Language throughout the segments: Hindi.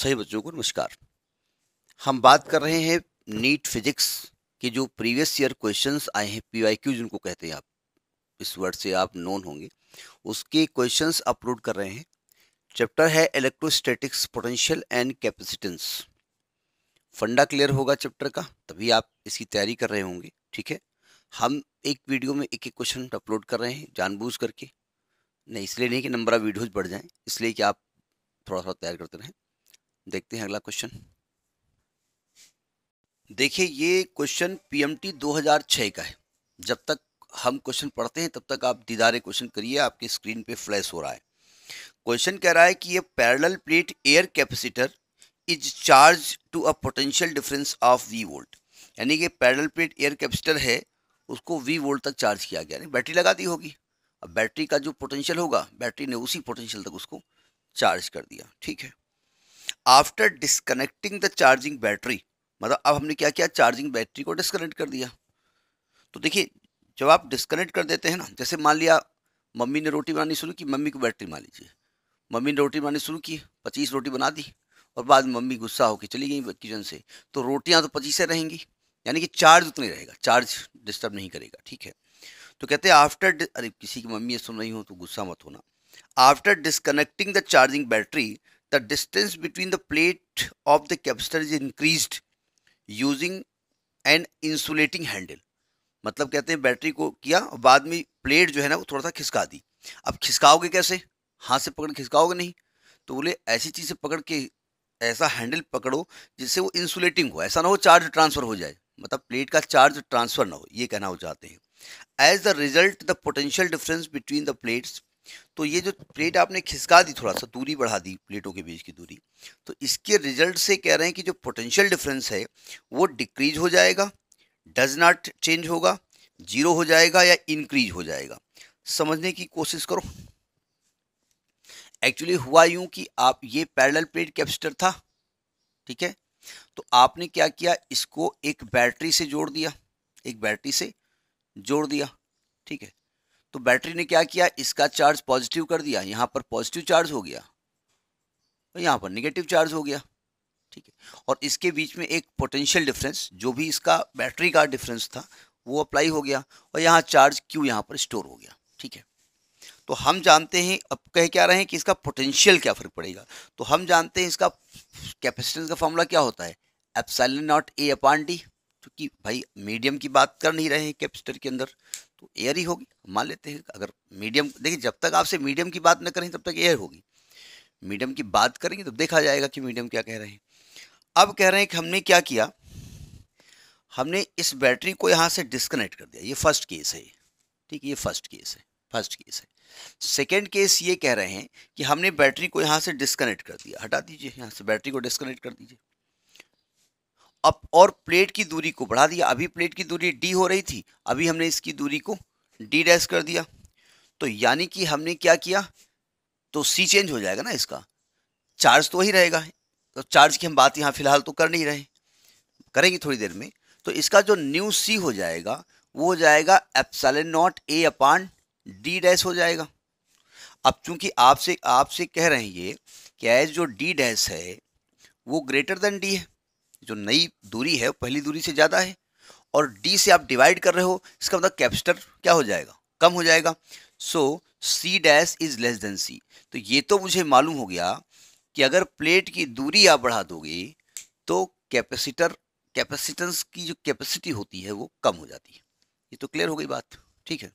सही बच्चों को नमस्कार हम बात कर रहे हैं नीट फिजिक्स के जो प्रीवियस ईयर क्वेश्चंस आए हैं पीवाईक्यू जिनको कहते हैं आप इस वर्ड से आप नोन होंगे उसके क्वेश्चंस अपलोड कर रहे हैं चैप्टर है इलेक्ट्रोस्टैटिक्स पोटेंशियल एंड कैपेसिटेंस फंडा क्लियर होगा चैप्टर का तभी आप इसकी तैयारी कर रहे होंगे ठीक है हम एक वीडियो में एक एक क्वेश्चन अपलोड कर रहे हैं जानबूझ करके नहीं इसलिए नहीं कि नंबर ऑफ वीडियोज बढ़ जाएं इसलिए कि आप थोड़ा थोड़ा तैयार करते रहें देखते हैं अगला क्वेश्चन देखिए ये क्वेश्चन पीएमटी 2006 का है जब तक हम क्वेश्चन पढ़ते हैं तब तक आप दीदारे क्वेश्चन करिए आपके स्क्रीन पे फ्लैश हो रहा है क्वेश्चन कह रहा है कि ये parallel plate air capacitor is charged to a potential difference of V volt यानी कि पैरेलल प्लेट एयर कैपेसिटर है उसको वी वोल्ट तक चार्ज किया गया यानी बैटरी लगा दी होगी अब बैटरी का जो पोटेंशियल होगा बैटरी ने उसी पोटेंशियल तक उसको चार्ज कर दिया ठीक है after disconnecting the charging battery मतलब अब हमने क्या किया चार्जिंग बैटरी को डिस्कनेक्ट कर दिया तो देखिए जब आप डिस्कनेक्ट कर देते हैं ना जैसे मान लिया मम्मी ने रोटी बनानी शुरू की मम्मी को बैटरी मान लीजिए मम्मी ने रोटी बनानी शुरू की पच्चीस रोटी बना दी और बाद में मम्मी गुस्सा होकर चली गई किचन से तो रोटियाँ तो पच्चीसें रहेंगी यानी कि चार्ज उतना ही रहेगा चार्ज डिस्टर्ब नहीं करेगा ठीक है तो कहते हैं आफ्टर अरे किसी की मम्मी ये सुन रही हो तो गुस्सा मत होना after disconnecting the charging battery the distance between the plate of the capacitor is increased using an insulating handle मतलब कहते हैं बैटरी को किया बाद में प्लेट जो है ना वो थोड़ा सा खिसका दी अब खिसकाओगे कैसे हाथ से पकड़ खिसकाओगे नहीं तो बोले ऐसी चीज़ से पकड़ के ऐसा हैंडल पकड़ो जिससे वो इंसुलेटिंग हो ऐसा ना हो चार्ज ट्रांसफ़र हो जाए मतलब प्लेट का चार्ज ट्रांसफ़र ना हो ये कहना हो चाहते हैं as the result the potential difference between the plates तो ये जो प्लेट आपने खिसका दी थोड़ा सा दूरी बढ़ा दी प्लेटों के बीच की दूरी तो इसके रिजल्ट से कह रहे हैं कि जो पोटेंशियल डिफरेंस है वो डिक्रीज हो जाएगा डज नॉट चेंज होगा जीरो हो जाएगा या इंक्रीज हो जाएगा समझने की कोशिश करो एक्चुअली हुआ यूं कि आप ये पैरेलल प्लेट कैपेसिटर था ठीक है तो आपने क्या किया इसको एक बैटरी से जोड़ दिया एक बैटरी से जोड़ दिया ठीक है तो बैटरी ने क्या किया इसका चार्ज पॉजिटिव कर दिया यहाँ पर पॉजिटिव चार्ज हो गया और तो यहाँ पर निगेटिव चार्ज हो गया ठीक है और इसके बीच में एक पोटेंशियल डिफरेंस जो भी इसका बैटरी का डिफरेंस था वो अप्लाई हो गया और यहाँ चार्ज क्यू यहाँ पर स्टोर हो गया ठीक है तो हम जानते हैं अब कह क्या रहे हैं कि इसका पोटेंशियल क्या फ़र्क पड़ेगा तो हम जानते हैं इसका कैपेसिटेंस का फॉर्मूला क्या होता है एप्सल नॉट ए अपान डी क्योंकि भाई मीडियम की बात कर नहीं रहे हैं कैपेसिटर के अंदर तो एयर ही होगी मान लेते हैं अगर मीडियम देखिए जब तक आपसे मीडियम की बात ना करें तब तक एयर होगी मीडियम की बात करेंगे तो देखा जाएगा कि मीडियम क्या कह रहे हैं अब कह रहे हैं कि हमने क्या किया हमने इस बैटरी को यहाँ से डिस्कनेक्ट कर दिया ये फर्स्ट केस है ठीक है ये फर्स्ट केस है फर्स्ट केस है सेकेंड केस ये कह रहे हैं कि हमने बैटरी को यहाँ से डिस्कनेक्ट कर दिया हटा दीजिए यहाँ से बैटरी को डिस्कनेक्ट कर दीजिए अब और प्लेट की दूरी को बढ़ा दिया अभी प्लेट की दूरी डी हो रही थी अभी हमने इसकी दूरी को डी डैश कर दिया तो यानी कि हमने क्या किया तो सी चेंज हो जाएगा ना इसका चार्ज तो वही रहेगा तो चार्ज की हम बात यहाँ फिलहाल तो कर नहीं रहे करेंगे थोड़ी देर में तो इसका जो न्यू सी हो जाएगा वो हो जाएगा epsilon nought A upon D dash हो जाएगा अब चूंकि आपसे आपसे कह रहे हैं ये कि एज जो डी डैश है वो ग्रेटर देन डी है जो नई दूरी है पहली दूरी से ज़्यादा है और डी से आप डिवाइड कर रहे हो इसका मतलब कैपेसिटर क्या हो जाएगा कम हो जाएगा so C dash is less than C तो ये तो मुझे मालूम हो गया कि अगर प्लेट की दूरी आप बढ़ा दोगे तो कैपेसिटर कैपेसिटेंस की जो कैपेसिटी होती है वो कम हो जाती है ये तो क्लियर हो गई बात ठीक है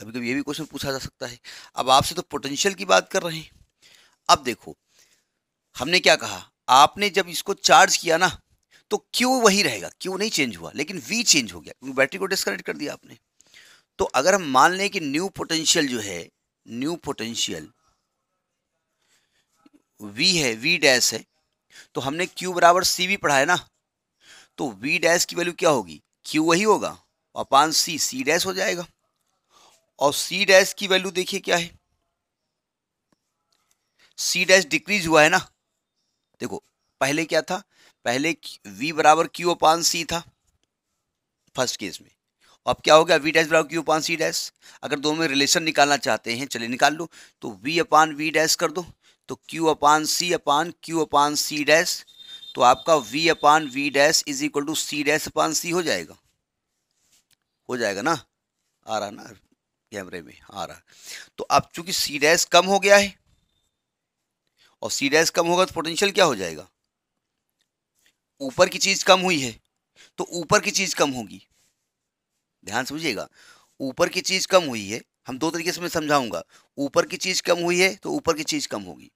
कभी कभी ये भी क्वेश्चन पूछा जा सकता है अब आपसे तो पोटेंशियल की बात कर रहे हैं अब देखो हमने क्या कहा आपने जब इसको चार्ज किया ना तो क्यू वही रहेगा क्यू नहीं चेंज हुआ लेकिन वी चेंज हो गया क्योंकि बैटरी को डिस्कनेक्ट कर दिया आपने तो अगर हम मान लें कि न्यू पोटेंशियल जो है न्यू पोटेंशियल वी है वी डैश है तो हमने क्यू बराबर सी भी पढ़ा है ना तो वी डैश की वैल्यू क्या होगी क्यू वही होगा अपान सी सी डैश हो जाएगा और सी डैश की वैल्यू देखिए क्या है सी डैश डिक्रीज हुआ है ना देखो पहले क्या था पहले v बराबर क्यू अपान सी था फर्स्ट केस में अब क्या हो गया वी डैश बराबर क्यू अपान सी डैश अगर दोनों में रिलेशन निकालना चाहते हैं चलिए निकाल लो तो v अपान वी डैश कर दो तो q upon C upon Q upon C dash तो आपका v upon V dash is equal to C dash upon C हो जाएगा हो जाएगा ना आ रहा ना कैमरे में आ रहा तो अब चूंकि सी डैश कम हो गया है और सी डैश कम होगा तो पोटेंशियल क्या हो जाएगा ऊपर की चीज़ कम हुई है तो ऊपर की चीज़ कम होगी ध्यान समझिएगा ऊपर की चीज़ कम हुई है हम दो तरीके से मैं समझाऊंगा ऊपर की चीज़ कम हुई है तो ऊपर की चीज़ कम होगी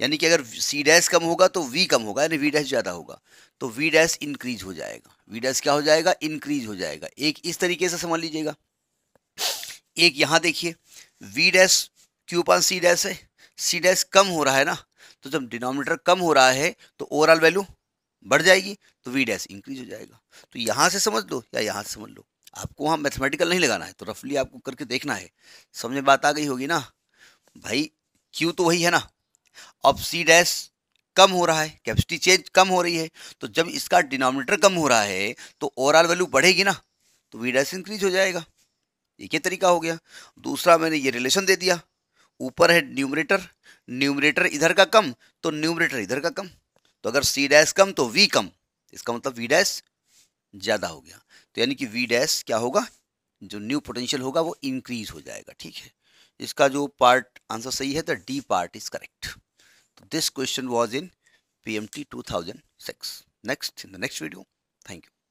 यानी कि अगर सी डैश कम होगा तो वी कम होगा यानी वी डैश ज़्यादा होगा तो वी डैश इंक्रीज हो जाएगा वी डैश क्या हो जाएगा इंक्रीज हो जाएगा एक इस तरीके से समझ लीजिएगा एक यहां देखिए वी डैश क्यू पान सी डैश है सी डैश कम हो रहा है ना तो जब डिनोमिनेटर कम हो रहा है तो ओवरऑल वैल्यू बढ़ जाएगी तो वी डैश इंक्रीज हो जाएगा तो यहाँ से समझ लो या यहाँ से समझ लो आपको वहाँ मैथमेटिकल नहीं लगाना है तो रफली आपको करके देखना है समझ में बात आ गई होगी ना भाई क्यू तो वही है ना अब सी डैश कम हो रहा है कैपेसिटी चेंज कम हो रही है तो जब इसका डिनोमिनेटर कम हो रहा है तो ओवरऑल वैल्यू बढ़ेगी ना तो वी डैश इंक्रीज हो जाएगा एक ही तरीका हो गया दूसरा मैंने ये रिलेशन दे दिया ऊपर है न्यूमरेटर न्यूमरेटर इधर का कम तो न्यूमरेटर इधर का कम तो अगर सी डैश कम तो वी कम इसका मतलब वी डैश ज़्यादा हो गया तो यानी कि वी डैश क्या होगा जो न्यू पोटेंशियल होगा वो इंक्रीज हो जाएगा ठीक है इसका जो पार्ट आंसर सही है तो डी पार्ट इज करेक्ट तो this question was in P M T two thousand six next in the next video thank you